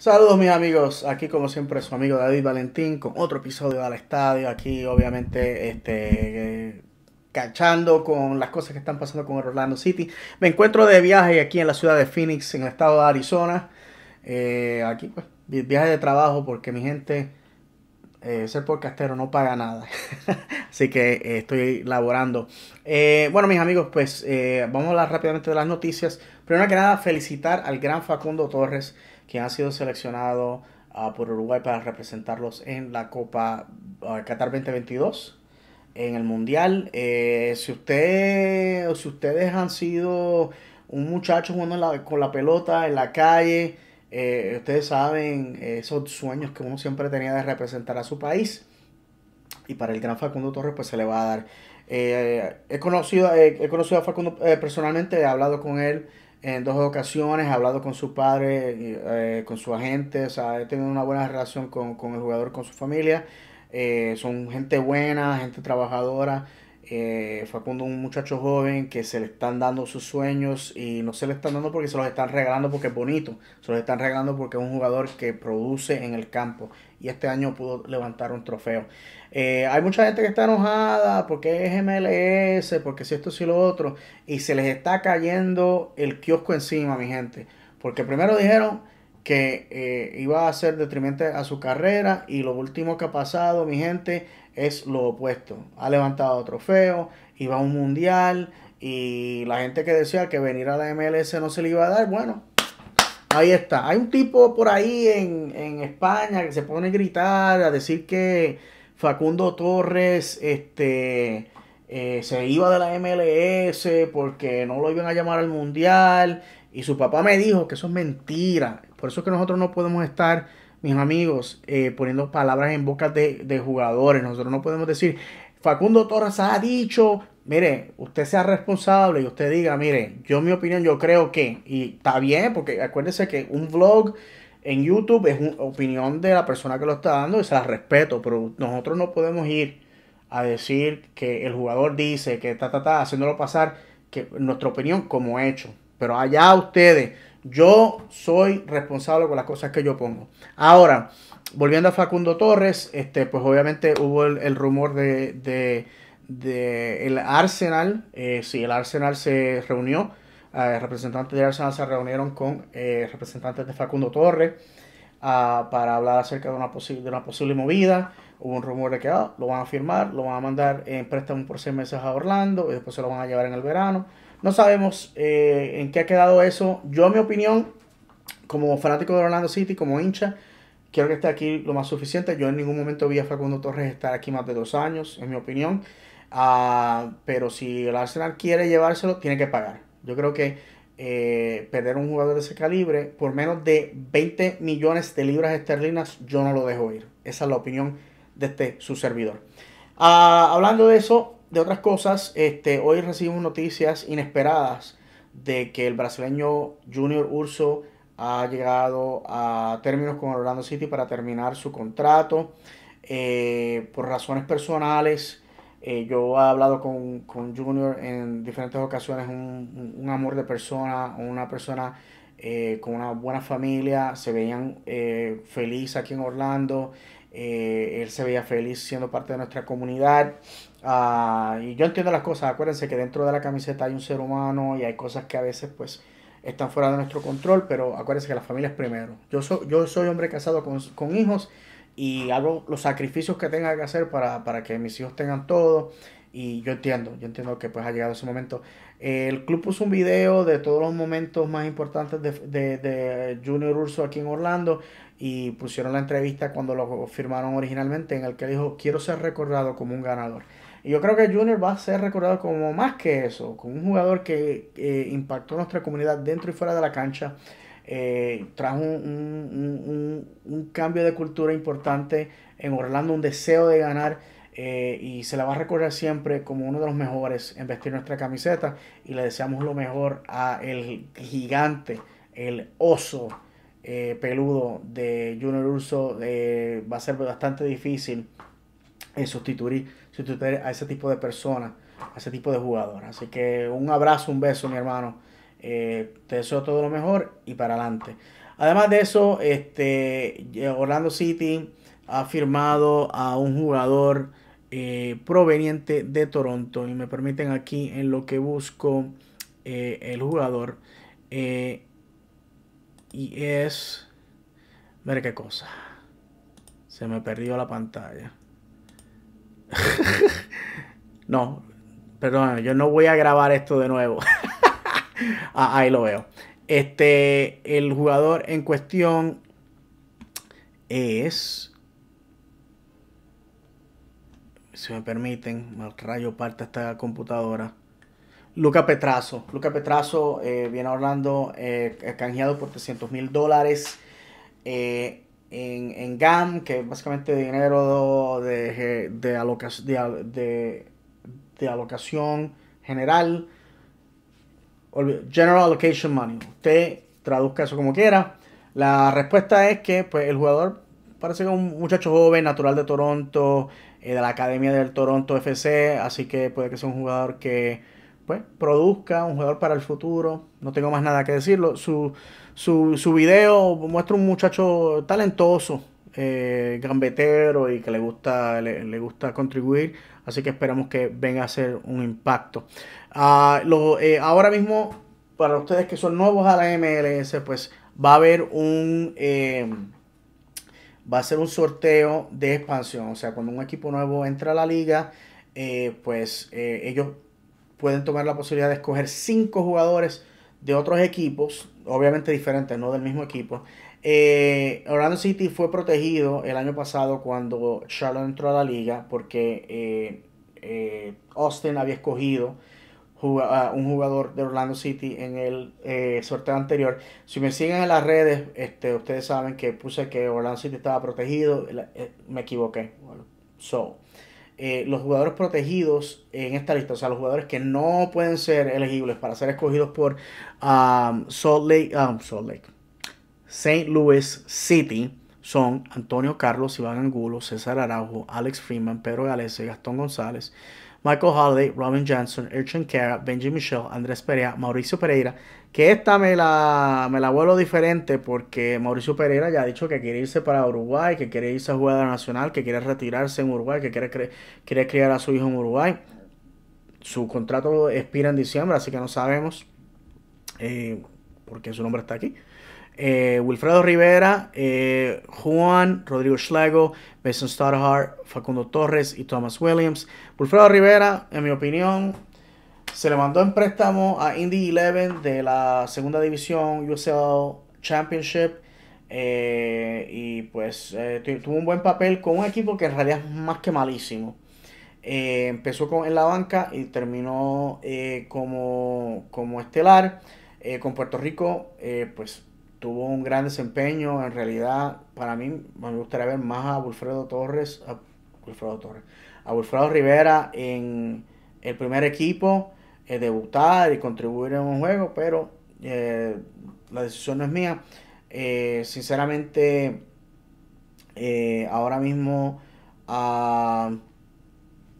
Saludos mis amigos, aquí como siempre su amigo David Valentín con otro episodio al estadio, aquí obviamente este, eh, cachando con las cosas que están pasando con el Orlando City. Me encuentro de viaje aquí en la ciudad de Phoenix, en el estado de Arizona, eh, aquí pues viaje de trabajo porque mi gente, eh, ser podcastero no paga nada, así que eh, estoy laborando. bueno mis amigos, pues vamos a hablar rápidamente de las noticias. Primero que nada, felicitar al gran Facundo Torres, que ha sido seleccionado ah, por Uruguay para representarlos en la Copa ah, Qatar 2022 en el mundial. Eh, si usted, si ustedes han sido un muchacho jugando con la pelota en la calle, eh, ustedes saben eh, esos sueños que uno siempre tenía de representar a su país. Y para el gran Facundo Torres, pues se le va a dar. he, conocido, he conocido a Facundo personalmente, he hablado con él en dos ocasiones, he hablado con su padre, eh, eh, con su agente, o he tenido una buena relación con, el jugador, con su familia. Eh, son gente buena, gente trabajadora. Eh, Facundo un muchacho joven que se le están dando sus sueños y no se le están dando porque se los están regalando porque es bonito, se los están regalando porque es un jugador que produce en el campo y este año pudo levantar un trofeo. Eh, hay mucha gente que está enojada porque es MLS, porque si esto, si lo otro, y se les está cayendo el kiosco encima, mi gente, porque primero dijeron que eh, iba a ser detrimento a su carrera y lo último que ha pasado, mi gente, es lo opuesto. Ha levantado trofeo. iba a un mundial y la gente que decía que venir a la MLS no se le iba a dar, bueno, ahí está. Hay un tipo por ahí en, España que se pone a gritar, a decir que Facundo Torres este, eh, se iba de la MLS porque no lo iban a llamar al mundial. Y su papá me dijo que eso es mentira. Por eso es que nosotros no podemos estar, mis amigos, eh, poniendo palabras en boca de, jugadores. Nosotros no podemos decir, Facundo Torres ha dicho, mire, usted sea responsable y usted diga, mire, yo mi opinión, yo creo que, y está bien, porque acuérdense que un vlog en YouTube es una opinión de la persona que lo está dando y se la respeto, pero nosotros no podemos ir a decir que el jugador dice que está ta, ta, haciéndolo pasar que nuestra opinión como hecho. Pero allá ustedes, yo soy responsable con las cosas que yo pongo. Ahora, volviendo a Facundo Torres, este, pues obviamente hubo el, rumor de, el Arsenal. Eh, si el Arsenal se reunió. Eh, representantes de Arsenal se reunieron con eh, representantes de Facundo Torres ah, para hablar acerca de una, de una posible movida. Hubo un rumor de que ah, lo van a firmar, lo van a mandar en préstamo por seis meses a Orlando y después se lo van a llevar en el verano. No sabemos eh, en qué ha quedado eso. Yo, en mi opinión, como fanático de Orlando City, como hincha, quiero que esté aquí lo más suficiente. Yo en ningún momento vi a Facundo Torres estar aquí más de dos años, en mi opinión. Ah, pero si el Arsenal quiere llevárselo, tiene que pagar. Yo creo que eh, perder un jugador de ese calibre por menos de 20 millones de libras esterlinas, yo no lo dejo ir. Esa es la opinión de este su servidor. Ah, hablando de eso, de otras cosas, este, hoy recibimos noticias inesperadas de que el brasileño Junior Urso ha llegado a términos con Orlando City para terminar su contrato. Eh, por razones personales, eh, yo he hablado con, con, Junior en diferentes ocasiones, un, un amor de persona, una persona eh, con una buena familia, se veían eh, feliz aquí en Orlando, eh, él se veía feliz siendo parte de nuestra comunidad. Ah, y yo entiendo las cosas, acuérdense que dentro de la camiseta hay un ser humano y hay cosas que a veces pues están fuera de nuestro control, pero acuérdense que la familia es primero. Yo, soy yo soy hombre casado con, hijos y hago los sacrificios que tenga que hacer para, para que mis hijos tengan todo. Y yo entiendo, yo entiendo que pues ha llegado ese momento. el club puso un video de todos los momentos más importantes de, Junior Urso aquí en Orlando y pusieron la entrevista cuando lo firmaron originalmente en el que dijo, quiero ser recordado como un ganador. Y yo creo que Junior va a ser recordado como más que eso, como un jugador que impactó nuestra comunidad dentro y fuera de la cancha, eh, trajo un, un cambio de cultura importante en Orlando, un deseo de ganar. Eh, y se la va a recordar siempre como uno de los mejores en vestir nuestra camiseta y le deseamos lo mejor a el gigante, el oso eh, peludo de Junior Urso. Eh, va a ser bastante difícil sustituir, sustituir a ese tipo de personas, a ese tipo de jugador Así que un abrazo, un beso, mi hermano. te deseo todo lo mejor y para adelante. Además de eso, este, Orlando City ha firmado a un jugador eh, proveniente de Toronto. Y me permiten aquí en lo que busco eh, el jugador. Eh, y es... Ver qué cosa. Se me perdió la pantalla. no, perdón yo no voy a grabar esto de nuevo. Ah, ahí lo veo. Este, el jugador en cuestión es si me permiten, rayo parte esta computadora. Luca Petrazo. Luca Petrazo eh, viene hablando eh, canjeado por 300 mil dólares eh, en, en, GAM, que es básicamente dinero de, de, de, alocación general. General Allocation Money. Usted traduzca eso como quiera. La respuesta es que pues, el jugador parece que es un muchacho joven, natural de Toronto, eh, de la Academia del Toronto FC, así que puede que sea un jugador que pues, produzca, un jugador para el futuro, no tengo más nada que decirlo. Su, su, video muestra un muchacho talentoso, eh, gambetero y que le gusta, le, gusta contribuir, así que esperamos que venga a hacer un impacto. Ah, lo, eh, ahora mismo, para ustedes que son nuevos a la MLS, pues va a haber un va a ser un sorteo de expansión. O sea, cuando un equipo nuevo entra a la liga, eh, pues eh, ellos pueden tomar la posibilidad de escoger cinco jugadores de otros equipos, obviamente diferentes, no del mismo equipo. Eh, Orlando City fue protegido el año pasado cuando Charlotte entró a la liga porque Austin había escogido un jugador de Orlando City en el eh, sorteo anterior. Si me siguen en las redes, este, ustedes saben que puse que Orlando City estaba protegido. Eh, eh, me equivoqué. So, los jugadores protegidos en esta lista, o sea, los jugadores que no pueden ser elegibles para ser escogidos por um, Salt Lake, um, Salt St. Louis City son Antonio Carlos, Iván Angulo, César Araujo, Alex Freeman, Pedro Galese, Gastón González, Michael Holiday, Robin Johnson, Erchon Kara, Benji Michel, Andrés Perea, Mauricio Pereira, que esta me la, me la vuelo diferente porque Mauricio Pereira ya ha dicho que quiere irse para Uruguay, que quiere irse a jugar a la nacional, que quiere retirarse en Uruguay, que quiere, quiere criar a su hijo en Uruguay. Su contrato expira en diciembre, así que no sabemos eh, por qué su nombre está aquí. Eh, Wilfredo Rivera, eh, Juan, Rodrigo Schlago, Mason Stoddard, Facundo Torres y Thomas Williams. Wilfredo Rivera, en mi opinión, se le mandó en préstamo a Indy 11 de la segunda división USL Championship. Eh, y pues tuvo un buen papel con un equipo que en realidad es más que malísimo. empezó con, en la banca y terminó como, estelar. con Puerto Rico, pues tuvo un gran desempeño. En realidad, para mí, me gustaría ver más a Wilfredo Torres, a Wilfredo Torres, a Wilfredo Rivera en el primer equipo, eh, debutar y contribuir en un juego, pero eh, la decisión no es mía. Eh, sinceramente, ahora mismo, ah,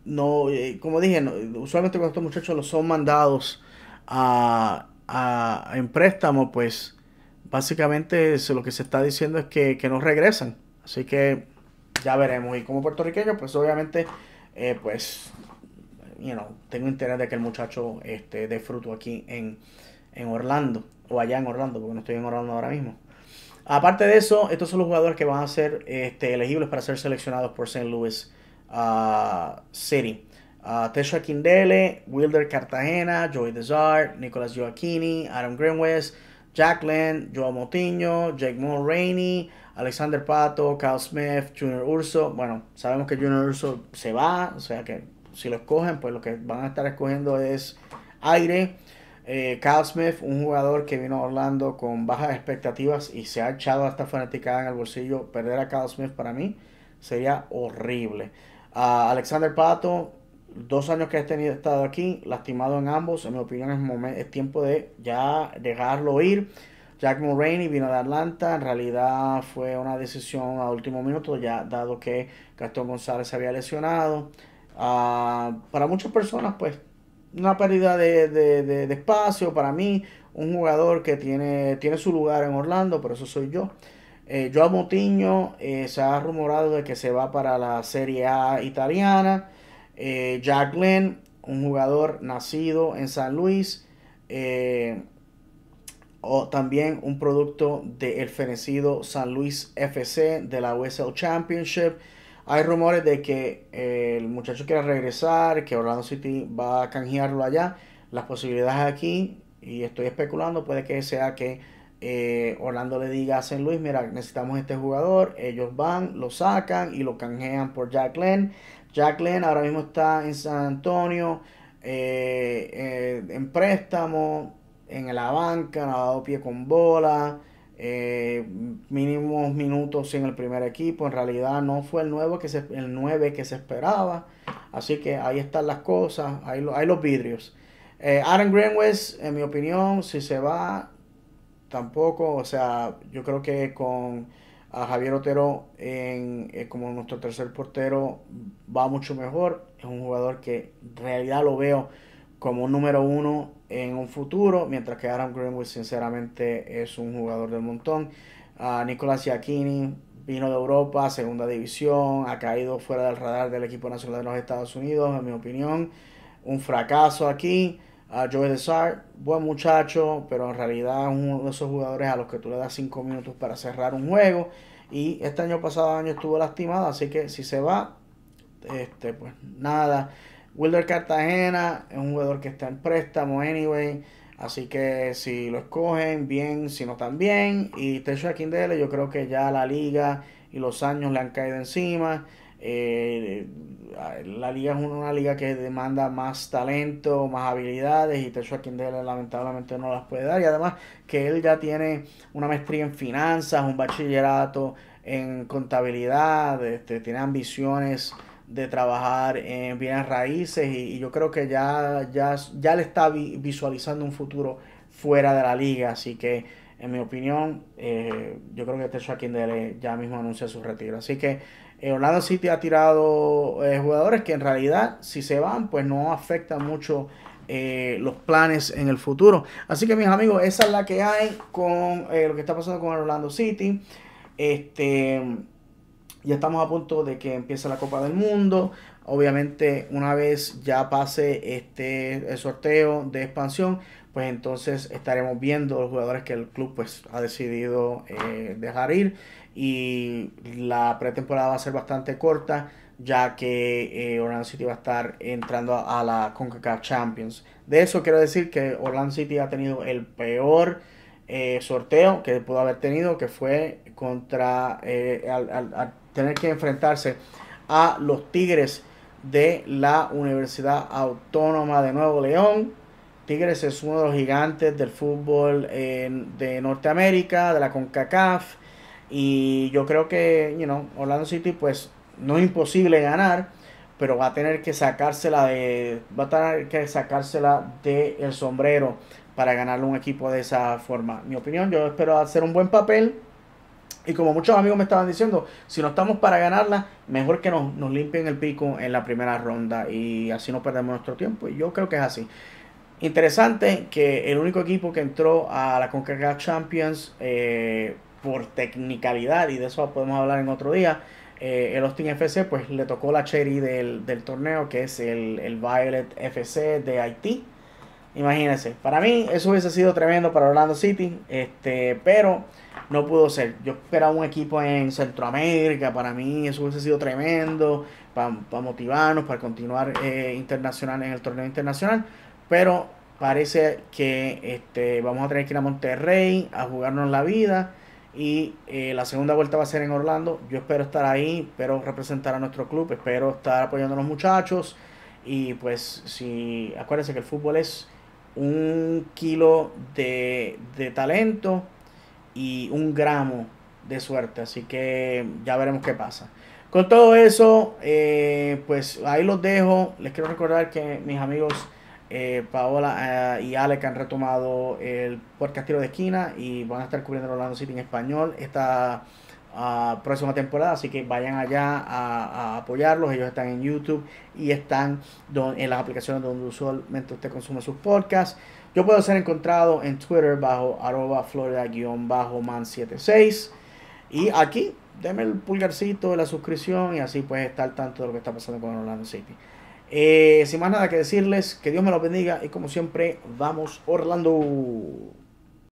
no, como dije, usualmente cuando estos muchachos los son mandados a, a, en préstamo, pues básicamente lo que se está diciendo es que, no regresan. Así que ya veremos. Y como puertorriqueño, pues obviamente, eh, pues, you know, tengo interés de que el muchacho este, dé fruto aquí en, Orlando, o allá en Orlando, porque no estoy en Orlando ahora mismo. Aparte de eso, estos son los jugadores que van a ser este, elegibles para ser seleccionados por St. Louis ah, City. Ah, Tesha Wilder Cartagena, Joey Desart, Nicolas Joaquini, Adam Greenwest, Jacqueline, Joao Motiño, Jake Mulroney, Alexander Pato, Kyle Smith, Junior Urso. Bueno, sabemos que Junior Urso se va, o sea que si lo escogen, pues lo que van a estar escogiendo es aire. Carl eh, Smith, un jugador que vino a Orlando con bajas expectativas y se ha echado hasta fanaticada en el bolsillo. Perder a Kyle Smith para mí sería horrible. Ah, Alexander Pato, dos años que he tenido, estado aquí, lastimado en ambos, en mi opinión es, momento, es tiempo de ya dejarlo ir. Jack Mulroney vino de Atlanta, en realidad fue una decisión a último minuto, ya dado que Gastón González se había lesionado. Ah, para muchas personas, pues, una pérdida de, espacio. Para mí, un jugador que tiene, tiene su lugar en Orlando, pero eso soy yo. Eh, Joao Motiño eh, se ha rumorado de que se va para la Serie A italiana. Eh, Jack un jugador nacido en San Luis, eh, o también un producto del fenecido San Luis FC de la USL Championship. Hay rumores de que eh, el muchacho quiere regresar, que Orlando City va a canjearlo allá. Las posibilidades aquí, y estoy especulando, puede que sea que eh, Orlando le diga a san luis mira, necesitamos este jugador, ellos van, lo sacan y lo canjean por Jack Len. Jack ahora mismo está en San Antonio, eh, eh, en préstamo, en la banca, ha dado pie con bola, mínimos minutos en el primer equipo, en realidad no fue el, nuevo que se, el 9 que se esperaba, así que ahí están las cosas, ahí, los vidrios. Aaron Greenwest, en mi opinión, si se va, tampoco. O sea, yo creo que con a Javier Otero en, eh, como nuestro tercer portero va mucho mejor. Es un jugador que en realidad lo veo como un número uno en un futuro, mientras que Aaron Greenwood sinceramente es un jugador del montón. a Nicolás Giacchini vino de Europa, segunda división, ha caído fuera del radar del equipo nacional de los Estados Unidos, en mi opinión. Un fracaso aquí a de Desart, buen muchacho, pero en realidad es uno de esos jugadores a los que tú le das 5 minutos para cerrar un juego. Y este año pasado año estuvo lastimado, así que si se va, este pues nada. Wilder Cartagena es un jugador que está en préstamo anyway. Así que si lo escogen bien, si no también. Y Teshua Kindele, yo creo que ya la liga y los años le han caído encima. Eh, eh, la liga es una liga que demanda más talento, más habilidades y Techo Aquindele lamentablemente no las puede dar. Y además que él ya tiene una maestría en finanzas, un bachillerato en contabilidad, este, tiene ambiciones de trabajar en bienes raíces y, yo creo que ya, ya, ya le está visualizando un futuro fuera de la liga. Así que, en mi opinión, eh, yo creo que Techo Aquindele ya mismo anuncia su retiro. Así que eh, Orlando City ha tirado eh, jugadores que en realidad si se van pues no afectan mucho eh, los planes en el futuro. Así que mis amigos, esa es la que hay con lo que está pasando con el Orlando City. Este, ya estamos a punto de que empiece la Copa del Mundo. Obviamente una vez ya pase este el sorteo de expansión, pues entonces estaremos viendo los jugadores que el club pues ha decidido dejar ir y la pretemporada va a ser bastante corta ya que eh, Orlando City va a estar entrando a, la CONCACAF Champions. De eso quiero decir que Orlando City ha tenido el peor eh, sorteo que pudo haber tenido, que fue contra eh, al tener que enfrentarse a los Tigres de la Universidad Autónoma de Nuevo León. Tigres es uno de los gigantes del fútbol de Norteamérica, de la CONCACAF y yo creo que, Orlando City, pues no es imposible ganar, pero va a tener que sacársela de, va a tener que sacársela del sombrero para ganarle un equipo de esa forma. Mi opinión, yo espero hacer un buen papel. Y como muchos amigos me estaban diciendo, si no estamos para ganarla, mejor que nos, nos limpien el pico en la primera ronda y así no perdemos nuestro tiempo. Y yo creo que es así. Interesante que el único equipo que entró a la CONCACAF Champions eh, por technicalidad, y de eso podemos hablar en otro día, eh, el Austin FC pues le tocó la cherry del, torneo, que es el, el, Violet FC de Haití. Imagínense, para mí eso hubiese sido tremendo para Orlando City, este, pero no pudo ser. Yo esperaba un equipo en Centroamérica, para mí eso hubiese sido tremendo, para, motivarnos, para continuar eh, internacional en el torneo internacional, pero parece que este, vamos a tener que ir a Monterrey a jugarnos la vida y eh, la segunda vuelta va a ser en Orlando. Yo espero estar ahí, espero representar a nuestro club, espero estar apoyando a los muchachos y pues si acuérdense que el fútbol es un kilo de, talento y un gramo de suerte, así que ya veremos qué pasa. Con todo eso, eh, pues ahí los dejo. Les quiero recordar que mis amigos eh, Paola eh, y Alec han retomado el podcast Tiro de Esquina y van a estar cubriendo Orlando City en español esta ah, próxima temporada, así que vayan allá a, apoyarlos, ellos están en YouTube y están en las aplicaciones donde usualmente usted consume sus podcasts. Yo puedo ser encontrado en Twitter bajo arroba florida-man76 y aquí, denme el pulgarcito de la suscripción y así puedes estar tanto de lo que está pasando con Orlando City. Eh, sin más nada que decirles, que Dios me los bendiga y como siempre, vamos Orlando.